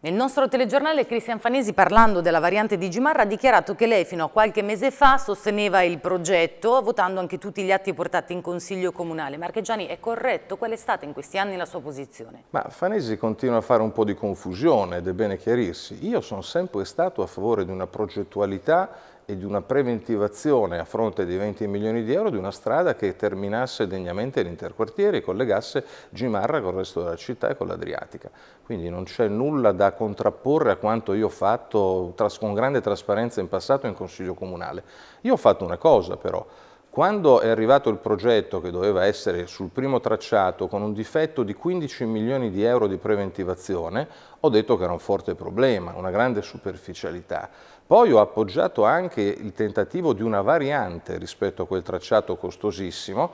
Nel nostro telegiornale Cristian Fanesi, parlando della variante di Gimarra, ha dichiarato che lei fino a qualche mese fa sosteneva il progetto, votando anche tutti gli atti portati in Consiglio Comunale. Marchegiani, è corretto? Qual è stata in questi anni la sua posizione? Ma Fanesi continua a fare un po' di confusione ed è bene chiarirsi. Io sono sempre stato a favore di una progettualità e di una preventivazione a fronte di 20 milioni di euro di una strada che terminasse degnamente l'interquartiere e collegasse Gimarra con il resto della città e con l'Adriatica. Quindi non c'è nulla da contrapporre a quanto io ho fatto con grande trasparenza in passato in Consiglio Comunale. Io ho fatto una cosa però, quando è arrivato il progetto che doveva essere sul primo tracciato con un difetto di 15 milioni di euro di preventivazione, ho detto che era un forte problema, una grande superficialità. Poi ho appoggiato anche il tentativo di una variante rispetto a quel tracciato costosissimo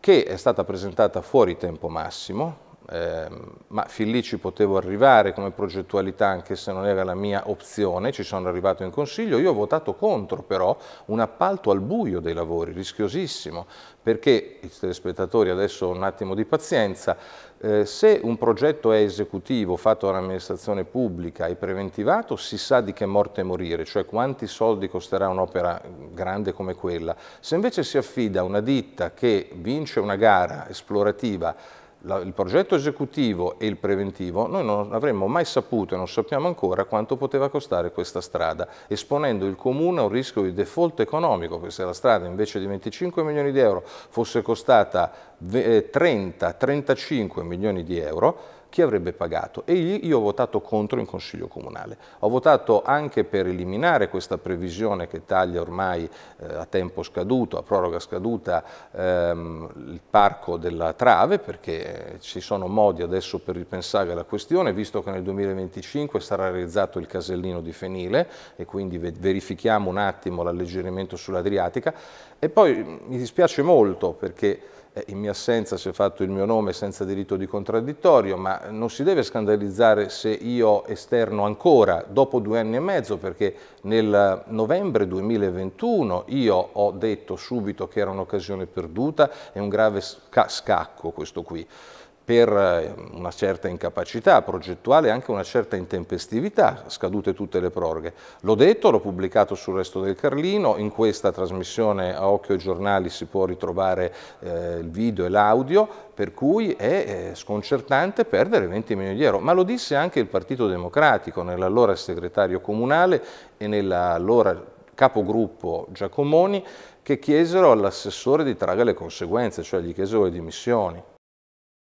che è stata presentata fuori tempo massimo, eh, ma fin lì ci potevo arrivare come progettualità anche se non era la mia opzione, ci sono arrivato in consiglio, io ho votato contro però un appalto al buio dei lavori, rischiosissimo, perché i telespettatori adesso un attimo di pazienza, eh, se un progetto è esecutivo, fatto dall'amministrazione pubblica e preventivato, si sa di che morte morire, cioè quanti soldi costerà un'opera grande come quella. Se invece si affida a una ditta che vince una gara esplorativa, il progetto esecutivo e il preventivo, noi non avremmo mai saputo e non sappiamo ancora quanto poteva costare questa strada, esponendo il Comune a un rischio di default economico, perché se la strada invece di 25 milioni di euro fosse costata 30-35 eh, milioni di euro, chi avrebbe pagato? E io ho votato contro in Consiglio Comunale. Ho votato anche per eliminare questa previsione che taglia ormai eh, a tempo scaduto, a proroga scaduta, ehm, il parco della Trave, perché eh, ci sono modi adesso per ripensare alla questione, visto che nel 2025 sarà realizzato il casellino di Fenile e quindi verifichiamo un attimo l'alleggerimento sull'Adriatica. E poi mm, mi dispiace molto perché eh, in mia assenza si è fatto il mio nome senza diritto di contraddittorio, ma non si deve scandalizzare se io esterno ancora dopo due anni e mezzo, perché nel novembre 2021 io ho detto subito che era un'occasione perduta, è un grave scacco questo qui per eh, una certa incapacità progettuale e anche una certa intempestività, scadute tutte le proroghe. L'ho detto, l'ho pubblicato sul resto del Carlino, in questa trasmissione a Occhio ai Giornali si può ritrovare eh, il video e l'audio, per cui è eh, sconcertante perdere 20 milioni di euro, ma lo disse anche il Partito Democratico nell'allora segretario comunale e nell'allora capogruppo Giacomoni che chiesero all'assessore di trarre le conseguenze, cioè gli chiesero le dimissioni.